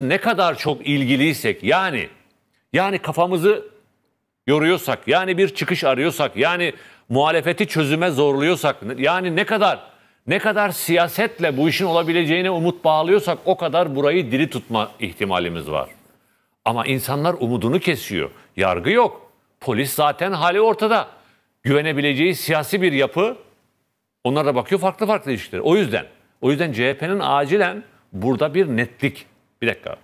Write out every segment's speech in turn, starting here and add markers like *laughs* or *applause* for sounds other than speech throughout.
ne kadar çok ilgiliysek yani yani kafamızı yoruyorsak yani bir çıkış arıyorsak yani muhalefeti çözüme zorluyorsak yani ne kadar ne kadar siyasetle bu işin olabileceğine umut bağlıyorsak o kadar burayı diri tutma ihtimalimiz var. Ama insanlar umudunu kesiyor. Yargı yok. Polis zaten hali ortada. Güvenebileceği siyasi bir yapı onlara bakıyor farklı farklı işler. O yüzden o yüzden CHP'nin acilen burada bir netlik bir dakika.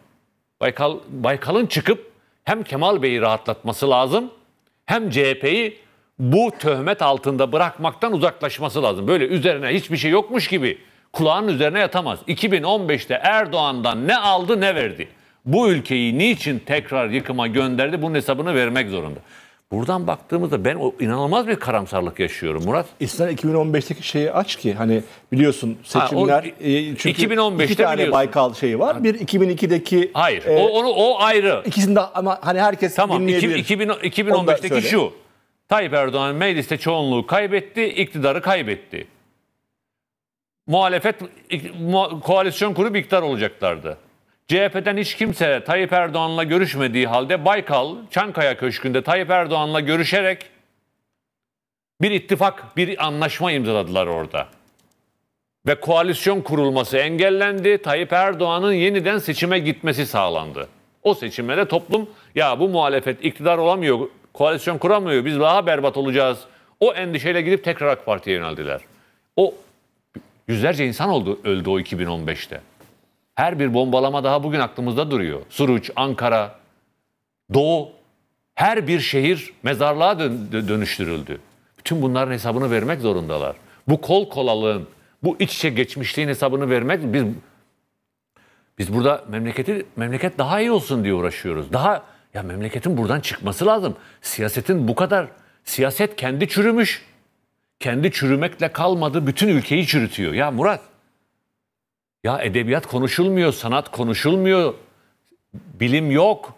Baykal Baykal'ın çıkıp hem Kemal Bey'i rahatlatması lazım hem CHP'yi bu töhmet altında bırakmaktan uzaklaşması lazım. Böyle üzerine hiçbir şey yokmuş gibi kulağın üzerine yatamaz. 2015'te Erdoğan'dan ne aldı ne verdi. Bu ülkeyi niçin tekrar yıkıma gönderdi bunun hesabını vermek zorunda. Buradan baktığımızda ben o inanılmaz bir karamsarlık yaşıyorum Murat. İster 2015'teki şeyi aç ki hani biliyorsun seçimler ha, o, e, çünkü 2015'te iki tane biliyorsun. Baykal şeyi var. Bir 2002'deki Hayır. E, o onu o ayrı. İkisinde ama hani herkes tamam, dinleyebilir. Tamam 2015'teki şu. Tayyip Erdoğan mecliste çoğunluğu kaybetti, iktidarı kaybetti. Muhalefet koalisyon kurup iktidar olacaklardı. CHP'den hiç kimse Tayyip Erdoğan'la görüşmediği halde Baykal, Çankaya Köşkü'nde Tayyip Erdoğan'la görüşerek bir ittifak, bir anlaşma imzaladılar orada. Ve koalisyon kurulması engellendi. Tayyip Erdoğan'ın yeniden seçime gitmesi sağlandı. O seçimde toplum ya bu muhalefet iktidar olamıyor, koalisyon kuramıyor, biz daha berbat olacağız. O endişeyle gidip tekrar AK Parti'ye yöneldiler. O yüzlerce insan oldu öldü o 2015'te. Her bir bombalama daha bugün aklımızda duruyor. Suruç, Ankara, Doğu her bir şehir mezarlığa dön- dönüştürüldü. Bütün bunların hesabını vermek zorundalar. Bu kol kolalığın, bu iç içe geçmişliğin hesabını vermek biz biz burada memleketi memleket daha iyi olsun diye uğraşıyoruz. Daha ya memleketin buradan çıkması lazım. Siyasetin bu kadar siyaset kendi çürümüş. Kendi çürümekle kalmadı, bütün ülkeyi çürütüyor. Ya Murat ya edebiyat konuşulmuyor, sanat konuşulmuyor, bilim yok,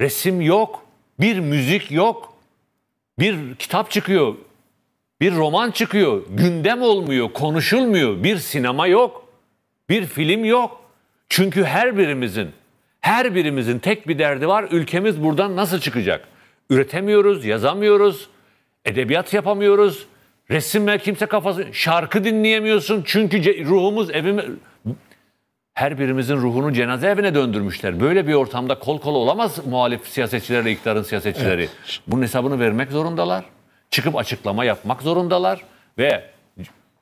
resim yok, bir müzik yok, bir kitap çıkıyor, bir roman çıkıyor, gündem olmuyor, konuşulmuyor, bir sinema yok, bir film yok. Çünkü her birimizin, her birimizin tek bir derdi var, ülkemiz buradan nasıl çıkacak? Üretemiyoruz, yazamıyoruz, edebiyat yapamıyoruz, Resim kimse kafası. Şarkı dinleyemiyorsun çünkü ruhumuz evime... Her birimizin ruhunu cenaze evine döndürmüşler. Böyle bir ortamda kol kola olamaz muhalif siyasetçilerle iktidarın siyasetçileri. Evet. Bunun hesabını vermek zorundalar. Çıkıp açıklama yapmak zorundalar. Ve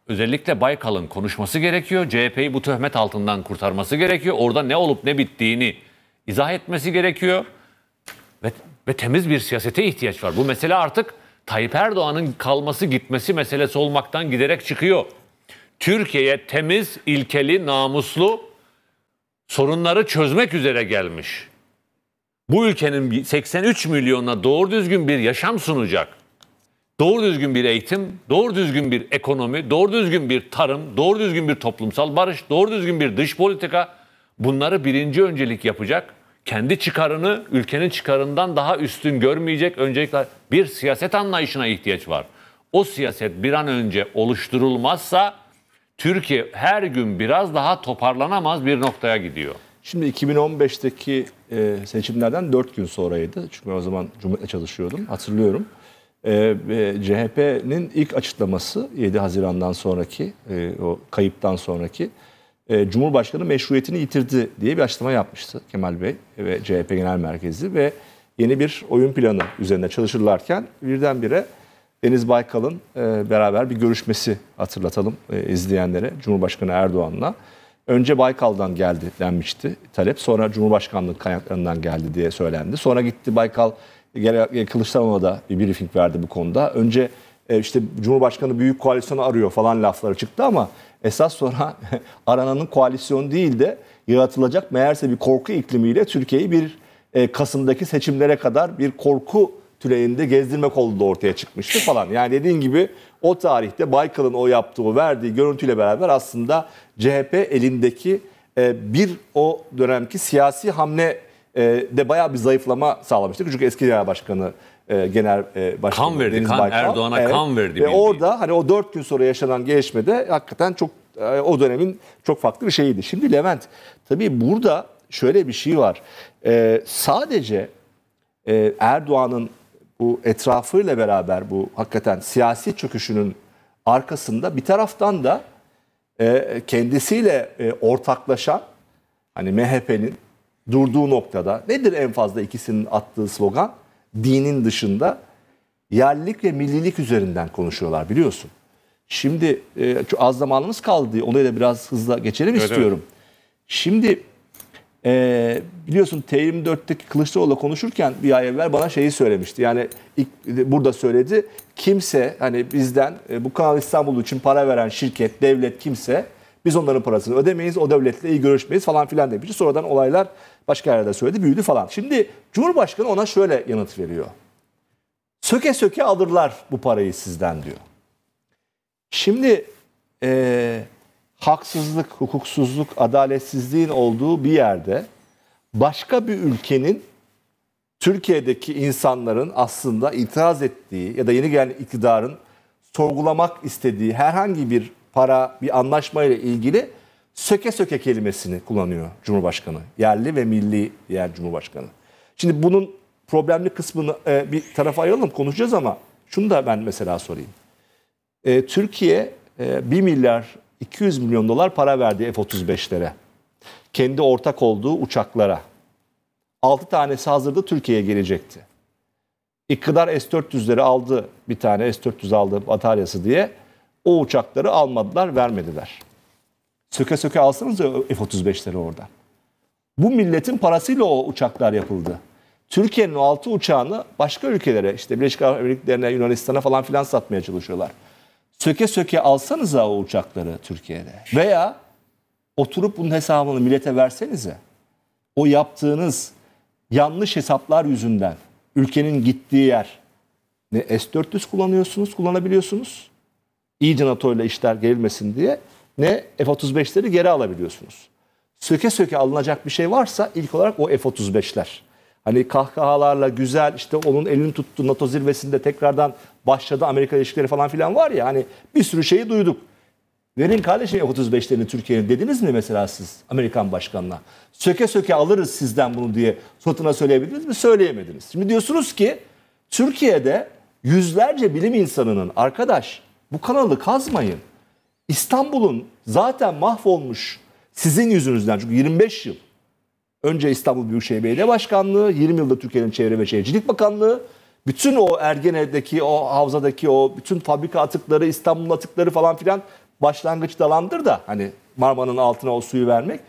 özellikle Baykal'ın konuşması gerekiyor. CHP'yi bu töhmet altından kurtarması gerekiyor. Orada ne olup ne bittiğini izah etmesi gerekiyor. Ve, ve temiz bir siyasete ihtiyaç var. Bu mesele artık Tayyip Erdoğan'ın kalması gitmesi meselesi olmaktan giderek çıkıyor. Türkiye'ye temiz, ilkeli, namuslu sorunları çözmek üzere gelmiş. Bu ülkenin 83 milyonuna doğru düzgün bir yaşam sunacak. Doğru düzgün bir eğitim, doğru düzgün bir ekonomi, doğru düzgün bir tarım, doğru düzgün bir toplumsal barış, doğru düzgün bir dış politika bunları birinci öncelik yapacak kendi çıkarını ülkenin çıkarından daha üstün görmeyecek öncelikle bir siyaset anlayışına ihtiyaç var. O siyaset bir an önce oluşturulmazsa Türkiye her gün biraz daha toparlanamaz bir noktaya gidiyor. Şimdi 2015'teki e, seçimlerden 4 gün sonraydı. Çünkü o zaman Cumhuriyet'le çalışıyordum. Hatırlıyorum. E, CHP'nin ilk açıklaması 7 Haziran'dan sonraki, e, o kayıptan sonraki e, Cumhurbaşkanı meşruiyetini yitirdi diye bir açıklama yapmıştı Kemal Bey ve CHP Genel Merkezi ve yeni bir oyun planı üzerinde çalışırlarken birdenbire Deniz Baykal'ın e, beraber bir görüşmesi hatırlatalım e, izleyenlere Cumhurbaşkanı Erdoğan'la. Önce Baykal'dan geldi denmişti talep. Sonra Cumhurbaşkanlığı kaynaklarından geldi diye söylendi. Sonra gitti Baykal Kılıçdaroğlu'na da bir briefing verdi bu konuda. Önce e, işte Cumhurbaşkanı büyük koalisyonu arıyor falan lafları çıktı ama esas sonra *laughs* arananın koalisyon değil de yaratılacak meğerse bir korku iklimiyle Türkiye'yi bir e, Kasım'daki seçimlere kadar bir korku türeğinde gezdirmek olduğu ortaya çıkmıştı falan. Yani dediğin gibi o tarihte Baykal'ın o yaptığı, verdiği görüntüyle beraber aslında CHP elindeki e, bir o dönemki siyasi hamle de bayağı bir zayıflama sağlamıştı. Çünkü eski genel başkanı e, genel e, başkanı. Kan verdi, Deniz kan Erdoğan'a evet. kan verdi. Ve orada hani o dört gün sonra yaşanan gelişmede hakikaten çok e, o dönemin çok farklı bir şeyiydi. Şimdi Levent, tabii burada şöyle bir şey var. E, sadece e, Erdoğan'ın bu etrafıyla beraber bu hakikaten siyasi çöküşünün arkasında bir taraftan da e, kendisiyle e, ortaklaşan hani MHP'nin durduğu noktada nedir en fazla ikisinin attığı slogan? dinin dışında yerlilik ve millilik üzerinden konuşuyorlar biliyorsun. Şimdi e, az zamanımız kaldı diye onu da biraz hızla geçelim evet, istiyorum. Evet. Şimdi e, biliyorsun T24'teki Kılıçdaroğlu'la konuşurken bir ay evvel bana şeyi söylemişti. Yani ilk, burada söyledi. Kimse hani bizden e, bu Kanal İstanbul için para veren şirket, devlet kimse biz onların parasını ödemeyiz, o devletle iyi görüşmeyiz falan filan demiş. Sonradan olaylar başka yerde söyledi, büyüdü falan. Şimdi Cumhurbaşkanı ona şöyle yanıt veriyor. Söke söke alırlar bu parayı sizden diyor. Şimdi e, haksızlık, hukuksuzluk, adaletsizliğin olduğu bir yerde başka bir ülkenin Türkiye'deki insanların aslında itiraz ettiği ya da yeni gelen iktidarın sorgulamak istediği herhangi bir para, bir anlaşmayla ilgili söke söke kelimesini kullanıyor Cumhurbaşkanı. Yerli ve milli yer Cumhurbaşkanı. Şimdi bunun problemli kısmını e, bir tarafa ayıralım konuşacağız ama şunu da ben mesela sorayım. E, Türkiye e, 1 milyar 200 milyon dolar para verdi F-35'lere. Kendi ortak olduğu uçaklara. 6 tanesi hazırda Türkiye'ye gelecekti. İktidar S-400'leri aldı. Bir tane S-400 aldı bataryası diye o uçakları almadılar, vermediler. Söke söke alsanız F-35'leri orada. Bu milletin parasıyla o uçaklar yapıldı. Türkiye'nin o altı uçağını başka ülkelere, işte Birleşik Arap Emirlikleri'ne, Yunanistan'a falan filan satmaya çalışıyorlar. Söke söke alsanız o uçakları Türkiye'de. Veya oturup bunun hesabını millete versenize. O yaptığınız yanlış hesaplar yüzünden ülkenin gittiği yer. Ne S-400 kullanıyorsunuz, kullanabiliyorsunuz iyice NATO ile işler gerilmesin diye ne F-35'leri geri alabiliyorsunuz. Söke söke alınacak bir şey varsa ilk olarak o F-35'ler. Hani kahkahalarla güzel işte onun elini tuttu NATO zirvesinde tekrardan başladı Amerika ilişkileri falan filan var ya hani bir sürü şeyi duyduk. Verin kardeşim F-35'lerini Türkiye'nin dediniz mi mesela siz Amerikan başkanına? Söke söke alırız sizden bunu diye suratına söyleyebildiniz mi? Söyleyemediniz. Şimdi diyorsunuz ki Türkiye'de yüzlerce bilim insanının arkadaş bu kanalı kazmayın. İstanbul'un zaten mahvolmuş sizin yüzünüzden çünkü 25 yıl önce İstanbul Büyükşehir Belediye Başkanlığı, 20 yılda Türkiye'nin Çevre ve Şehircilik Bakanlığı, bütün o Ergene'deki, o havzadaki o bütün fabrika atıkları, İstanbul atıkları falan filan başlangıç dalandır da hani Marmara'nın altına o suyu vermek.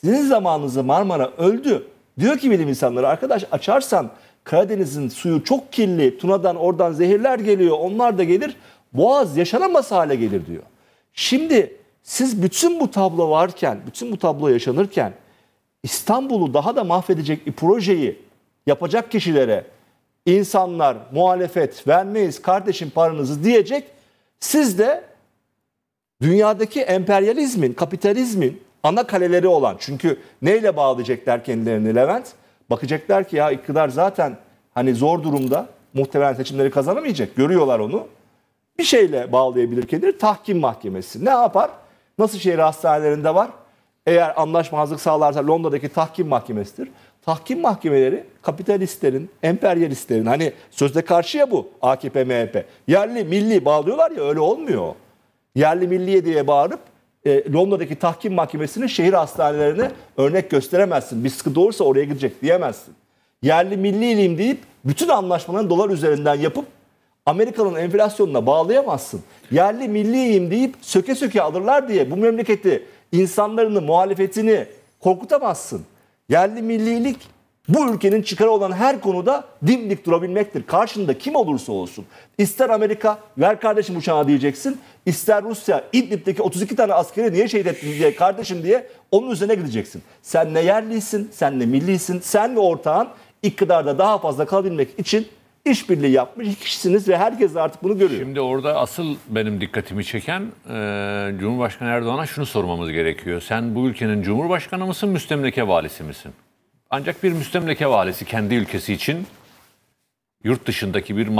Sizin zamanınızda Marmara öldü. Diyor ki bilim insanları arkadaş açarsan Karadeniz'in suyu çok kirli. Tuna'dan oradan zehirler geliyor. Onlar da gelir. Boğaz yaşanamaz hale gelir diyor. Şimdi siz bütün bu tablo varken, bütün bu tablo yaşanırken İstanbul'u daha da mahvedecek bir projeyi yapacak kişilere insanlar muhalefet vermeyiz kardeşim paranızı diyecek. Siz de dünyadaki emperyalizmin, kapitalizmin ana kaleleri olan çünkü neyle bağlayacaklar kendilerini Levent? Bakacaklar ki ya iktidar zaten hani zor durumda muhtemelen seçimleri kazanamayacak. Görüyorlar onu bir şeyle bağlayabilir kendini. Tahkim mahkemesi. Ne yapar? Nasıl şehir hastanelerinde var? Eğer anlaşmazlık sağlarsa Londra'daki tahkim mahkemesidir. Tahkim mahkemeleri kapitalistlerin, emperyalistlerin hani sözde karşıya bu AKP, MHP. Yerli, milli bağlıyorlar ya öyle olmuyor. Yerli milliye diye bağırıp e, Londra'daki tahkim mahkemesinin şehir hastanelerine örnek gösteremezsin. Bir sıkıntı olursa oraya gidecek diyemezsin. Yerli milliyim deyip bütün anlaşmaların dolar üzerinden yapıp Amerika'nın enflasyonuna bağlayamazsın. Yerli milliyim deyip söke söke alırlar diye bu memleketi insanlarını, muhalefetini korkutamazsın. Yerli millilik bu ülkenin çıkarı olan her konuda dimdik durabilmektir. Karşında kim olursa olsun. İster Amerika ver kardeşim uçağı diyeceksin. ister Rusya İdlib'deki 32 tane askeri niye şehit ettin diye kardeşim diye onun üzerine gideceksin. Sen ne yerlisin, sen ne millisin, sen ve ortağın iktidarda daha fazla kalabilmek için işbirliği yapmış iki kişisiniz ve herkes artık bunu görüyor. Şimdi orada asıl benim dikkatimi çeken e, Cumhurbaşkanı Erdoğan'a şunu sormamız gerekiyor. Sen bu ülkenin Cumhurbaşkanı mısın, müstemleke valisi misin? Ancak bir müstemleke valisi kendi ülkesi için yurt dışındaki bir